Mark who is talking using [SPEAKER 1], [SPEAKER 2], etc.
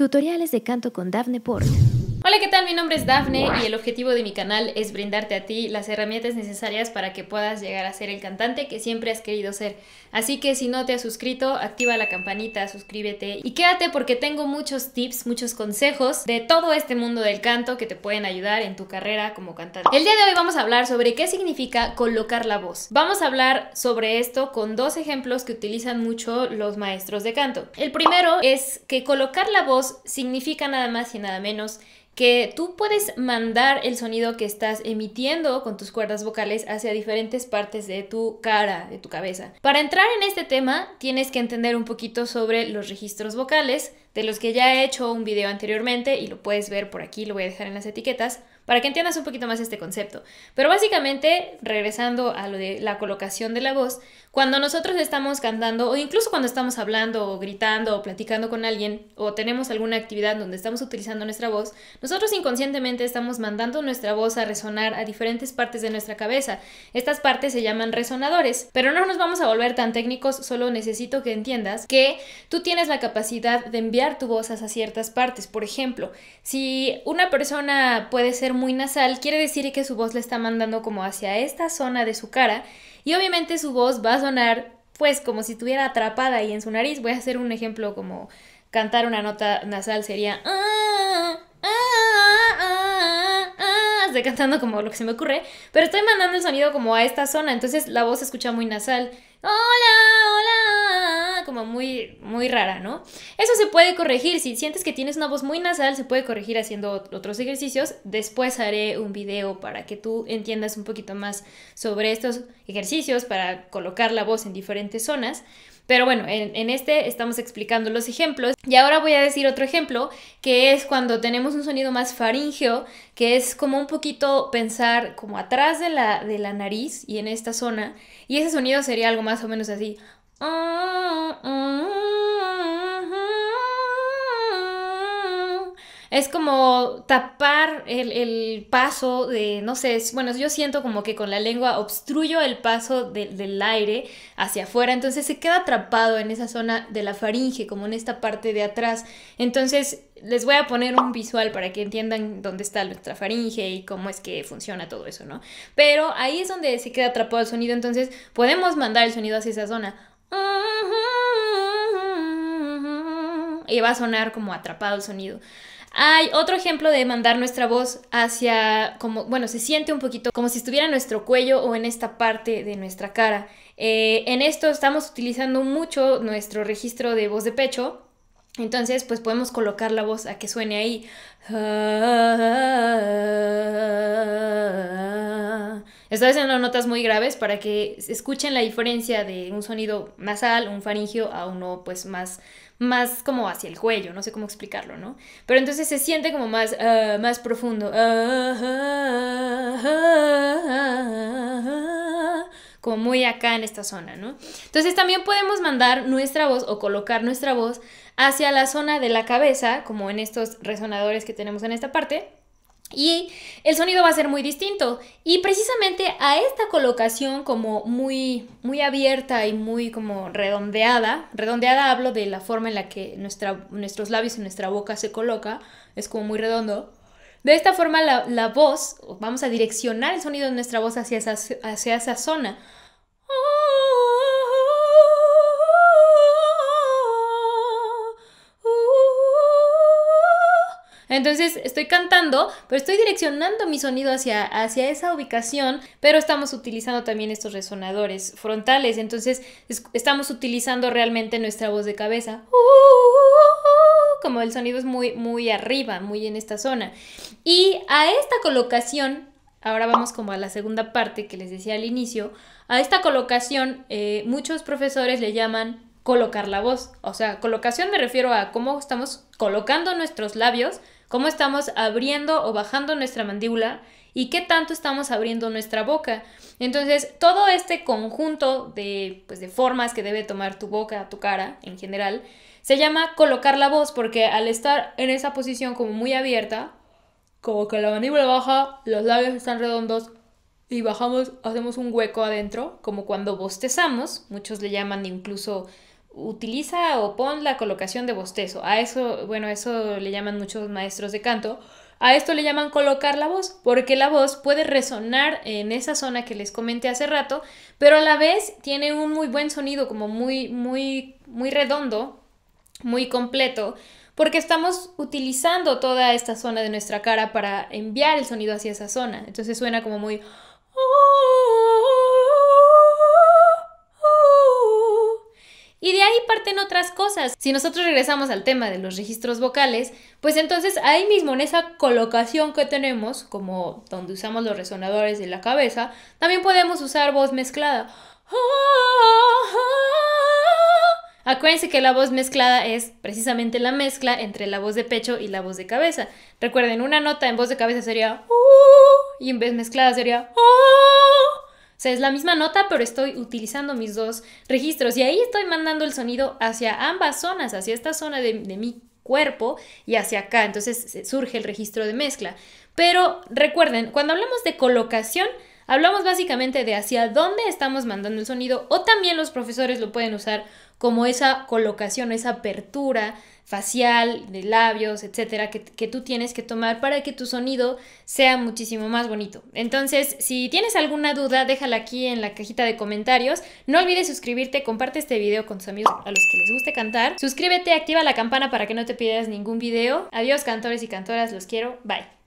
[SPEAKER 1] Tutoriales de canto con Daphne Port. Hola, ¿qué tal? Mi nombre es Dafne y el objetivo de mi canal es brindarte a ti las herramientas necesarias para que puedas llegar a ser el cantante que siempre has querido ser. Así que si no te has suscrito, activa la campanita, suscríbete y quédate porque tengo muchos tips, muchos consejos de todo este mundo del canto que te pueden ayudar en tu carrera como cantante. El día de hoy vamos a hablar sobre qué significa colocar la voz. Vamos a hablar sobre esto con dos ejemplos que utilizan mucho los maestros de canto. El primero es que colocar la voz significa nada más y nada menos que tú puedes mandar el sonido que estás emitiendo con tus cuerdas vocales hacia diferentes partes de tu cara, de tu cabeza. Para entrar en este tema, tienes que entender un poquito sobre los registros vocales, de los que ya he hecho un video anteriormente y lo puedes ver por aquí, lo voy a dejar en las etiquetas para que entiendas un poquito más este concepto. Pero básicamente, regresando a lo de la colocación de la voz, cuando nosotros estamos cantando o incluso cuando estamos hablando o gritando o platicando con alguien o tenemos alguna actividad donde estamos utilizando nuestra voz, nosotros inconscientemente estamos mandando nuestra voz a resonar a diferentes partes de nuestra cabeza. Estas partes se llaman resonadores, pero no nos vamos a volver tan técnicos, solo necesito que entiendas que tú tienes la capacidad de enviar tu voz hacia ciertas partes. Por ejemplo, si una persona puede ser muy nasal, quiere decir que su voz le está mandando como hacia esta zona de su cara y obviamente su voz va a sonar pues como si estuviera atrapada ahí en su nariz. Voy a hacer un ejemplo como cantar una nota nasal sería ah, ah, ah, estoy cantando como lo que se me ocurre, pero estoy mandando el sonido como a esta zona, entonces la voz se escucha muy nasal hola, hola, como muy, muy rara, ¿no? Eso se puede corregir, si sientes que tienes una voz muy nasal, se puede corregir haciendo otros ejercicios. Después haré un video para que tú entiendas un poquito más sobre estos ejercicios, para colocar la voz en diferentes zonas. Pero bueno, en, este estamos explicando los ejemplos. Y ahora voy a decir otro ejemplo, que es cuando tenemos un sonido más faríngeo, que es como un poquito pensar como atrás de la, de la nariz y en esta zona. Y ese sonido sería algo más o menos así. Es como tapar el, paso de, no sé, bueno, yo siento como que con la lengua obstruyo el paso del aire hacia afuera, entonces se queda atrapado en esa zona de la faringe, como en esta parte de atrás. Entonces les voy a poner un visual para que entiendan dónde está nuestra faringe y cómo es que funciona todo eso, ¿no? Pero ahí es donde se queda atrapado el sonido, entonces podemos mandar el sonido hacia esa zona. Y va a sonar como atrapado el sonido. Hay otro ejemplo de mandar nuestra voz hacia, como, bueno, se siente un poquito como si estuviera en nuestro cuello o en esta parte de nuestra cara. Eh, en esto estamos utilizando mucho nuestro registro de voz de pecho, entonces, pues podemos colocar la voz a que suene ahí. Estoy haciendo notas muy graves para que escuchen la diferencia de un sonido nasal, un faringio, a uno pues más, más como hacia el cuello, no sé cómo explicarlo, ¿no? Pero entonces se siente como más, ah, más profundo, ah, ah, como muy acá en esta zona, ¿no? Entonces también podemos mandar nuestra voz o colocar nuestra voz hacia la zona de la cabeza, como en estos resonadores que tenemos en esta parte y el sonido va a ser muy distinto. Y precisamente a esta colocación como muy, muy abierta y muy como redondeada, redondeada hablo de la forma en la que nuestros labios y nuestra boca se coloca, es como muy redondo. De esta forma la, voz, vamos a direccionar el sonido de nuestra voz hacia esa, hacia esa zona. Entonces estoy cantando, pero estoy direccionando mi sonido hacia, hacia esa ubicación, pero estamos utilizando también estos resonadores frontales. Entonces estamos utilizando realmente nuestra voz de cabeza. Uh, uh, uh, como el sonido es muy, muy arriba, muy en esta zona. Y a esta colocación ahora vamos como a la segunda parte que les decía al inicio, a esta colocación eh, muchos profesores le llaman colocar la voz. O sea, colocación me refiero a cómo estamos colocando nuestros labios cómo estamos abriendo o bajando nuestra mandíbula y qué tanto estamos abriendo nuestra boca. Entonces, todo este conjunto de, pues, de formas que debe tomar tu boca, tu cara en general, se llama colocar la voz, porque al estar en esa posición como muy abierta, como que la mandíbula baja, los labios están redondos y bajamos, hacemos un hueco adentro, como cuando bostezamos, muchos le llaman incluso utiliza o pon la colocación de bostezo. A eso, bueno, eso le llaman muchos maestros de canto. A esto le llaman colocar la voz, porque la voz puede resonar en esa zona que les comenté hace rato, pero a la vez tiene un muy buen sonido, como muy, muy, muy redondo, muy completo, porque estamos utilizando toda esta zona de nuestra cara para enviar el sonido hacia esa zona. Entonces suena como muy Y de ahí parten otras cosas. Si nosotros regresamos al tema de los registros vocales, pues entonces ahí mismo en esa colocación que tenemos, como donde usamos los resonadores de la cabeza, también podemos usar voz mezclada. Acuérdense que la voz mezclada es precisamente la mezcla entre la voz de pecho y la voz de cabeza. Recuerden, una nota en voz de cabeza sería uh", y en vez mezclada sería oh". O sea, es la misma nota, pero estoy utilizando mis dos registros y ahí estoy mandando el sonido hacia ambas zonas, hacia esta zona de, de mi cuerpo y hacia acá. Entonces eh, surge el registro de mezcla. Pero recuerden, cuando hablamos de colocación, Hablamos básicamente de hacia dónde estamos mandando el sonido o también los profesores lo pueden usar como esa colocación, esa apertura facial, de labios, etcétera, que, que, tú tienes que tomar para que tu sonido sea muchísimo más bonito. Entonces, si tienes alguna duda, déjala aquí en la cajita de comentarios. No olvides suscribirte, comparte este video con tus amigos a los que les guste cantar. Suscríbete, activa la campana para que no te pierdas ningún video. Adiós, cantores y cantoras, los quiero. Bye.